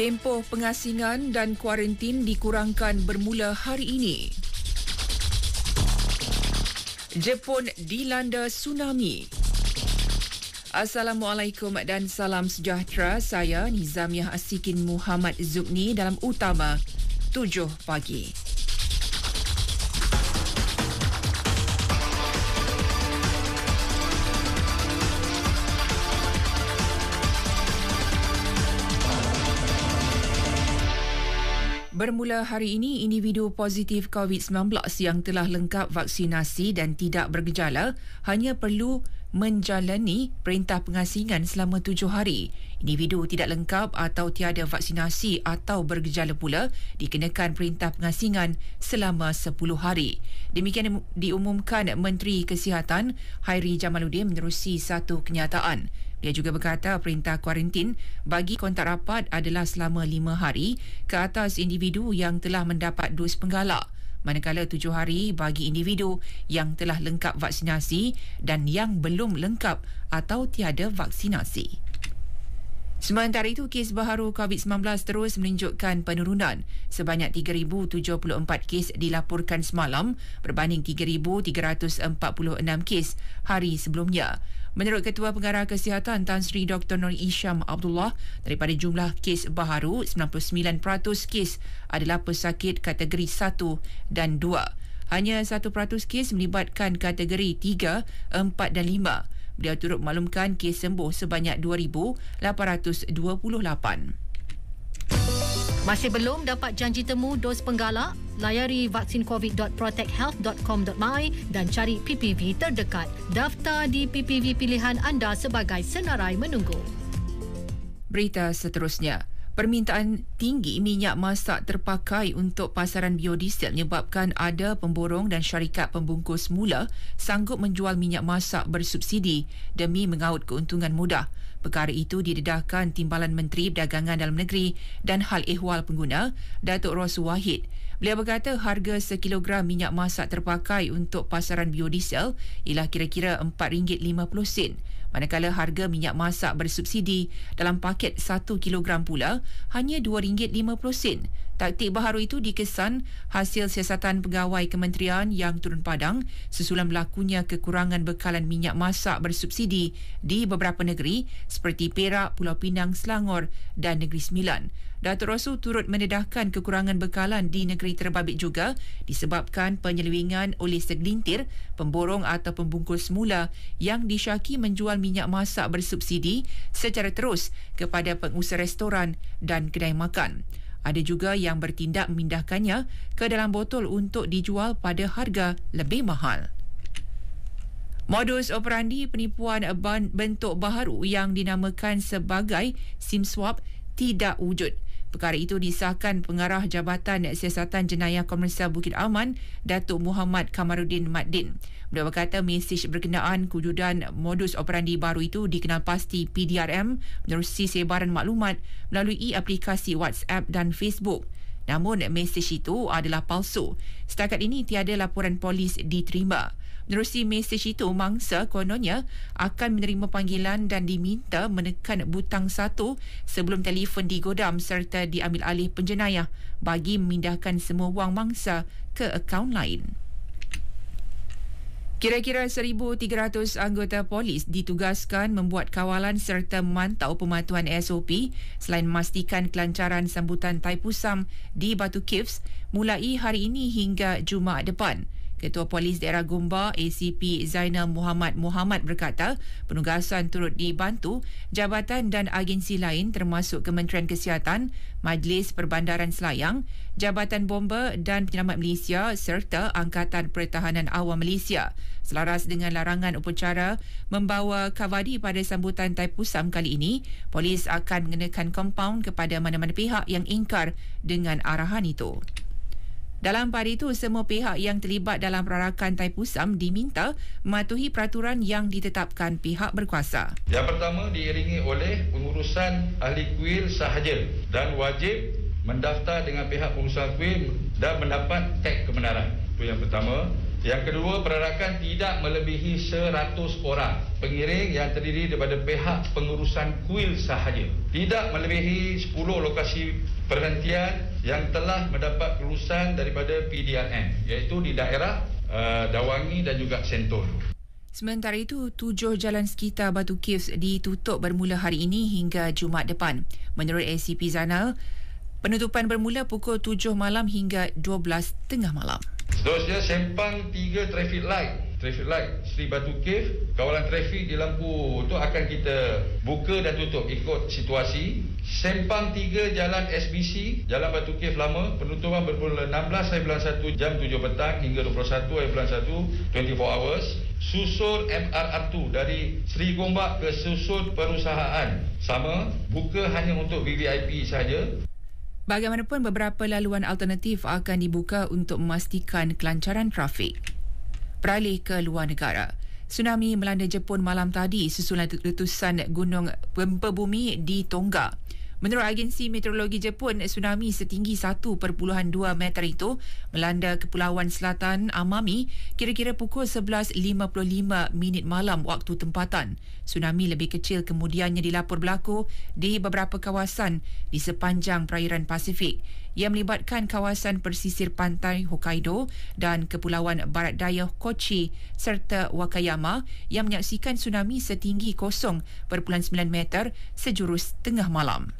Tempoh pengasingan dan kuarantin dikurangkan bermula hari ini. Jepun dilanda tsunami. Assalamualaikum dan salam sejahtera. Saya Nizamiah Asikin Muhammad Zubni dalam utama 7 pagi. Bermula hari ini, individu positif COVID-19 yang telah lengkap vaksinasi dan tidak bergejala hanya perlu menjalani perintah pengasingan selama tujuh hari. Individu tidak lengkap atau tiada vaksinasi atau bergejala pula dikenakan perintah pengasingan selama sepuluh hari. Demikian diumumkan Menteri Kesihatan Hairi Jamaluddin menerusi satu kenyataan. Dia juga berkata perintah kuarantin bagi kontak rapat adalah selama lima hari ke atas individu yang telah mendapat dos penggalak manakala tujuh hari bagi individu yang telah lengkap vaksinasi dan yang belum lengkap atau tiada vaksinasi. Sementara itu, kes baharu COVID-19 terus menunjukkan penurunan. Sebanyak 3,074 kes dilaporkan semalam berbanding 3,346 kes hari sebelumnya. Menurut Ketua Pengarah Kesihatan Tan Sri Dr. Nur Isham Abdullah, daripada jumlah kes baharu, 99% kes adalah pesakit kategori 1 dan 2. Hanya 1% kes melibatkan kategori 3, 4 dan 5. Beliau turut maklumkan kes sembuh sebanyak 2,828. Masih belum dapat janji temu dos penggalak? Layari vaksincovid.protecthealth.com.my dan cari PPV terdekat. Daftar di PPV pilihan anda sebagai senarai menunggu. Berita seterusnya. Permintaan tinggi minyak masak terpakai untuk pasaran biodiesel menyebabkan ada pemborong dan syarikat pembungkus mula sanggup menjual minyak masak bersubsidi demi mengaut keuntungan mudah. Perkara itu didedahkan Timbalan Menteri Perdagangan Dalam Negeri dan Hal Ehwal Pengguna, Datuk Ros Wahid Beliau berkata harga sekilogram minyak masak terpakai untuk pasaran biodiesel ialah kira-kira RM4.50 sen. Manakala harga minyak masak bersubsidi dalam paket 1 kilogram pula hanya RM2.50 sen Taktik baharu itu dikesan hasil siasatan pegawai kementerian yang turun padang sesulam berlakunya kekurangan bekalan minyak masak bersubsidi di beberapa negeri seperti Perak, Pulau Pinang, Selangor dan Negeri Sembilan. Dato' Rosu turut mendedahkan kekurangan bekalan di negeri terbabit juga disebabkan penyelewingan oleh segelintir pemborong atau pembungkus semula yang disyaki menjual minyak masak bersubsidi secara terus kepada pengusaha restoran dan kedai makan. Ada juga yang bertindak memindahkannya ke dalam botol untuk dijual pada harga lebih mahal. Modus operandi penipuan bentuk baharu yang dinamakan sebagai SIM swap tidak wujud. Perkara itu disahkan pengarah Jabatan Siasatan Jenayah Komersial Bukit Aman, Datuk Muhammad Kamarudin Maddin. Beliau berkata mesej berkenaan kewujudan modus operandi baru itu dikenal pasti PDRM menerusi sebaran maklumat melalui aplikasi WhatsApp dan Facebook. Namun mesej itu adalah palsu. Setakat ini tiada laporan polis diterima. Menerusi mesej itu, mangsa kononnya akan menerima panggilan dan diminta menekan butang satu sebelum telefon digodam serta diambil alih penjenayah bagi memindahkan semua wang mangsa ke akaun lain. Kira-kira 1,300 anggota polis ditugaskan membuat kawalan serta memantau pematuhan SOP selain memastikan kelancaran sambutan Taipusam di Batu Caves mulai hari ini hingga Jumaat depan. Ketua Polis Daerah Gumba ACP Zainal Muhammad Muhammad berkata penugasan turut dibantu jabatan dan agensi lain termasuk Kementerian Kesihatan, Majlis Perbandaran Selayang, Jabatan Bomba dan Penyelamat Malaysia serta Angkatan Pertahanan Awam Malaysia selaras dengan larangan upacara membawa kavadi pada sambutan Pusam kali ini polis akan mengenakan kompaun kepada mana-mana pihak yang ingkar dengan arahan itu. Dalam pari itu, semua pihak yang terlibat dalam perarakan Tai Pusam diminta mematuhi peraturan yang ditetapkan pihak berkuasa. Yang pertama diiringi oleh pengurusan ahli kuil sahaja dan wajib mendaftar dengan pihak pengurusan kuil dan mendapat tag kebenaran. Itu yang pertama. Yang kedua, pergerakan tidak melebihi 100 orang pengiring yang terdiri daripada pihak pengurusan kuil sahaja. Tidak melebihi 10 lokasi perhentian yang telah mendapat kelulusan daripada PDRM iaitu di daerah uh, Dawangi dan juga Sentul. Sementara itu, tujuh jalan sekitar Batu Caves ditutup bermula hari ini hingga Jumaat depan. Menurut ACP Zainal, Penutupan bermula pukul 7 malam hingga 12 tengah malam. Seterusnya sempang tiga traffic light. Traffic light Sri Batu Cave, kawalan trafik di lampu itu akan kita buka dan tutup ikut situasi. Sempang tiga Jalan SBC, Jalan Batu Cave lama, penutupan bermula 16.01 jam 7 petang hingga 21.01 24 hours. Susur MRR2 dari Sri Gombak ke Susur Perusahaan sama buka hanya untuk VVIP saja. Bagaimanapun beberapa laluan alternatif akan dibuka untuk memastikan kelancaran trafik. Peralih ke luar negara. Tsunami melanda Jepun malam tadi susulan letusan gunung gempa bumi di Tonga. Menurut agensi meteorologi Jepun, tsunami setinggi 1.2 meter itu melanda kepulauan selatan Amami kira-kira pukul 11.55 minit malam waktu tempatan. Tsunami lebih kecil kemudiannya dilapor berlaku di beberapa kawasan di sepanjang perairan Pasifik. yang melibatkan kawasan persisir pantai Hokkaido dan kepulauan barat daya Kochi serta Wakayama yang menyaksikan tsunami setinggi 0.9 meter sejurus tengah malam.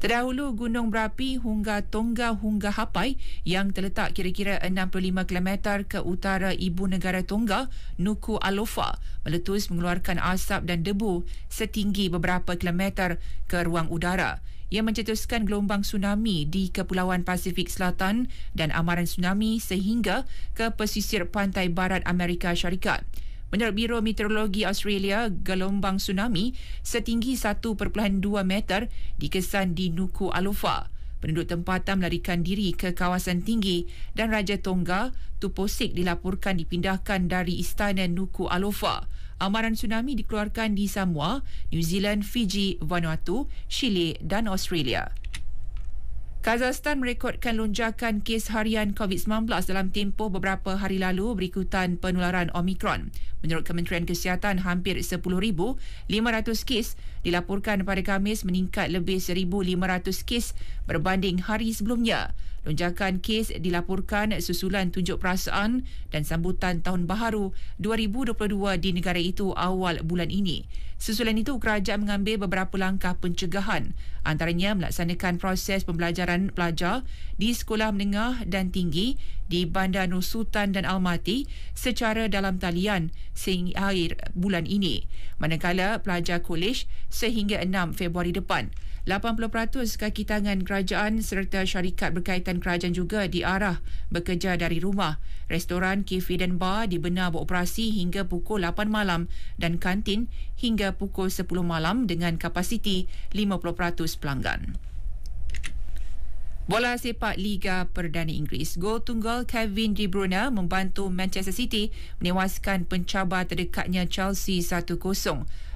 Terdahulu Gunung Berapi hingga Tongga hingga Hapai yang terletak kira-kira 65 km ke utara ibu negara Tongga, Nuku Alofa, meletus mengeluarkan asap dan debu setinggi beberapa kilometer ke ruang udara. Ia mencetuskan gelombang tsunami di Kepulauan Pasifik Selatan dan amaran tsunami sehingga ke pesisir pantai barat Amerika Syarikat. Menurut Biro Meteorologi Australia, gelombang tsunami setinggi 1.2 meter dikesan di Nuku Alofa. Penduduk tempatan melarikan diri ke kawasan tinggi dan Raja Tonga, Tuposik dilaporkan dipindahkan dari istana Nuku Alofa. Amaran tsunami dikeluarkan di Samoa, New Zealand, Fiji, Vanuatu, Chile dan Australia. Kazakhstan merekodkan lonjakan kes harian COVID-19 dalam tempoh beberapa hari lalu berikutan penularan Omicron. Menurut Kementerian Kesihatan, hampir 10,500 kes dilaporkan pada Khamis meningkat lebih 1,500 kes berbanding hari sebelumnya. Lonjakan kes dilaporkan susulan tunjuk perasaan dan sambutan Tahun Baharu 2022 di negara itu awal bulan ini. Susulan itu, kerajaan mengambil beberapa langkah pencegahan antaranya melaksanakan proses pembelajaran pelajar di sekolah menengah dan tinggi di Bandar Nur Sultan dan Almaty secara dalam talian sehingga akhir bulan ini. Manakala pelajar kolej sehingga 6 Februari depan. 80% kaki tangan kerajaan serta syarikat berkaitan kerajaan juga diarah bekerja dari rumah. Restoran, kafe dan bar dibenar beroperasi hingga pukul 8 malam dan kantin hingga pukul 10 malam dengan kapasiti 50% pelanggan. Bola sepak Liga Perdana Inggeris. Gol tunggal Kevin De Bruyne membantu Manchester City menewaskan pencabar terdekatnya Chelsea 1-0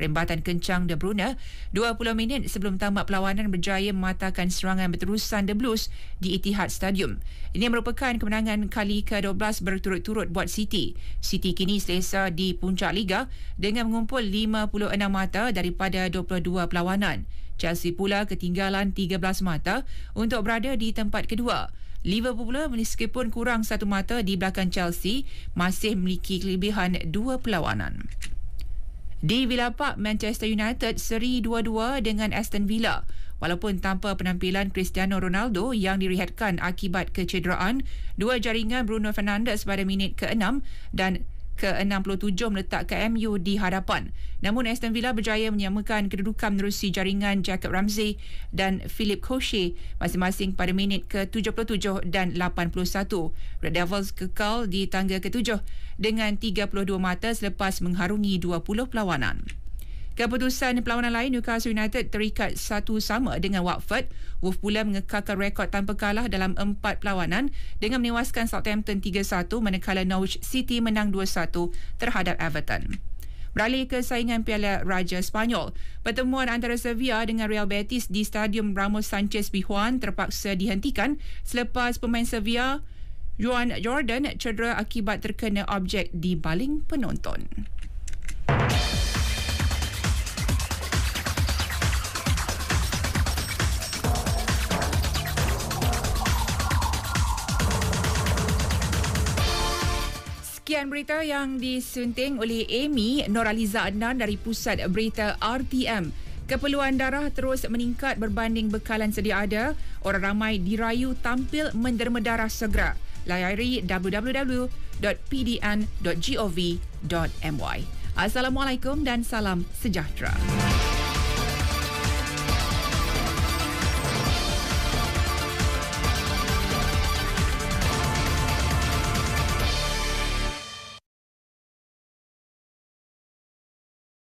rembatan kencang De Bruyne 20 minit sebelum tamat perlawanan berjaya mematahkan serangan berterusan The Blues di Etihad Stadium. Ini merupakan kemenangan kali ke-12 berturut-turut buat City. City kini selesa di puncak Liga dengan mengumpul 56 mata daripada 22 perlawanan. Chelsea pula ketinggalan 13 mata untuk berada di tempat kedua. Liverpool pula meskipun kurang satu mata di belakang Chelsea masih memiliki kelebihan dua perlawanan. Di Villa Manchester United seri 2-2 dengan Aston Villa. Walaupun tanpa penampilan Cristiano Ronaldo yang direhatkan akibat kecederaan, dua jaringan Bruno Fernandes pada minit ke-6 dan ke-67 meletakkan MU di hadapan. Namun Aston Villa berjaya menyamakan kedudukan menerusi jaringan Jacob Ramsey dan Philip Koshy masing-masing pada minit ke-77 dan 81. Red Devils kekal di tangga ke-7 dengan 32 mata selepas mengharungi 20 perlawanan. Keputusan perlawanan lain Newcastle United terikat satu sama dengan Watford. Wolf pula mengekalkan rekod tanpa kalah dalam empat perlawanan dengan menewaskan Southampton 3-1 manakala Norwich City menang 2-1 terhadap Everton. Beralih ke saingan Piala Raja Spanyol. Pertemuan antara Sevilla dengan Real Betis di Stadium Ramos Sanchez Bihuan terpaksa dihentikan selepas pemain Sevilla Juan Jordan cedera akibat terkena objek di baling penonton. Sekian berita yang disunting oleh Amy Noraliza Adnan dari Pusat Berita RTM. Keperluan darah terus meningkat berbanding bekalan sedia ada. Orang ramai dirayu tampil menderma darah segera. Layari www.pdn.gov.my. Assalamualaikum dan salam sejahtera.